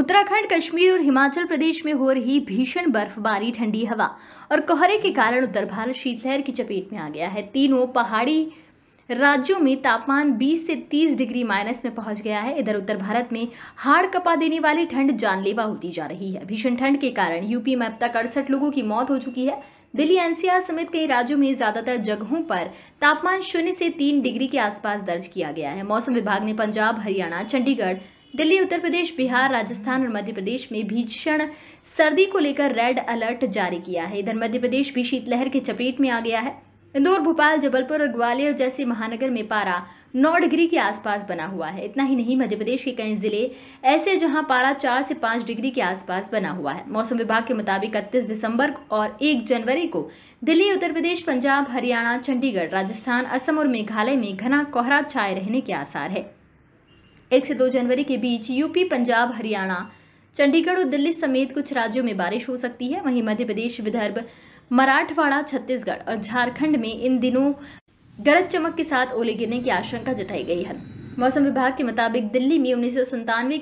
उत्तराखंड कश्मीर और हिमाचल प्रदेश में हो रही भीषण बर्फबारी ठंडी हवा और कोहरे के कारण उत्तर भारत शीतलहर की चपेट में आ गया है तीनों पहाड़ी राज्यों में तापमान 20 से 30 डिग्री माइनस में पहुंच गया है इधर उत्तर भारत में हाड़ कपा देने वाली ठंड जानलेवा होती जा रही है भीषण ठंड के कारण यूपी में अब तक अड़सठ लोगों की मौत हो चुकी है दिल्ली एनसीआर समेत कई राज्यों में ज्यादातर जगहों पर तापमान शून्य से तीन डिग्री के आसपास दर्ज किया गया है मौसम विभाग ने पंजाब हरियाणा चंडीगढ़ दिल्ली उत्तर प्रदेश बिहार राजस्थान और मध्य प्रदेश में भीषण सर्दी को लेकर रेड अलर्ट जारी किया है इधर मध्य प्रदेश भी शीतलहर के चपेट में आ गया है इंदौर भोपाल जबलपुर और ग्वालियर जैसे महानगर में पारा नौ डिग्री के आसपास बना हुआ है इतना ही नहीं मध्य प्रदेश के कई जिले ऐसे जहां पारा चार से पाँच डिग्री के आसपास बना हुआ है मौसम विभाग के मुताबिक इकतीस दिसंबर और एक जनवरी को दिल्ली उत्तर प्रदेश पंजाब हरियाणा चंडीगढ़ राजस्थान असम और मेघालय में घना कोहरा छाए रहने के आसार है एक से दो जनवरी के बीच यूपी पंजाब हरियाणा चंडीगढ़ और दिल्ली समेत कुछ राज्यों में बारिश हो सकती है वहीं मध्य प्रदेश विदर्भ मराठवाड़ा छत्तीसगढ़ और झारखंड में इन दिनों गरज चमक के साथ ओले गिरने की आशंका जताई गई है मौसम विभाग के मुताबिक दिल्ली में उन्नीस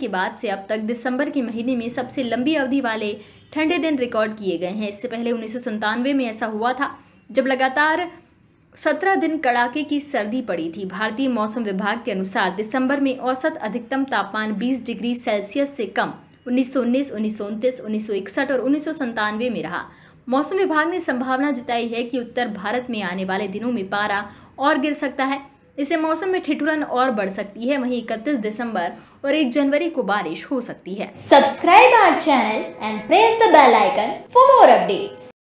के बाद से अब तक दिसंबर के महीने में सबसे लंबी अवधि वाले ठंडे दिन रिकॉर्ड किए गए हैं इससे पहले उन्नीस में ऐसा हुआ था जब लगातार सत्रह दिन कड़ाके की सर्दी पड़ी थी भारतीय मौसम विभाग के अनुसार दिसंबर में औसत अधिकतम तापमान 20 डिग्री सेल्सियस से कम उन्नीस सौ उन्नीस उन्नीस सौ उनतीस उन्नीस सौ इकसठ और उन्नीस सौ संतानवे में रहा मौसम विभाग ने संभावना जताई है कि उत्तर भारत में आने वाले दिनों में पारा और गिर सकता है इससे मौसम में ठिठुरन और बढ़ सकती है वहीं इकतीस दिसंबर और एक जनवरी को बारिश हो सकती है subscribe our channel and press the bell icon for more updates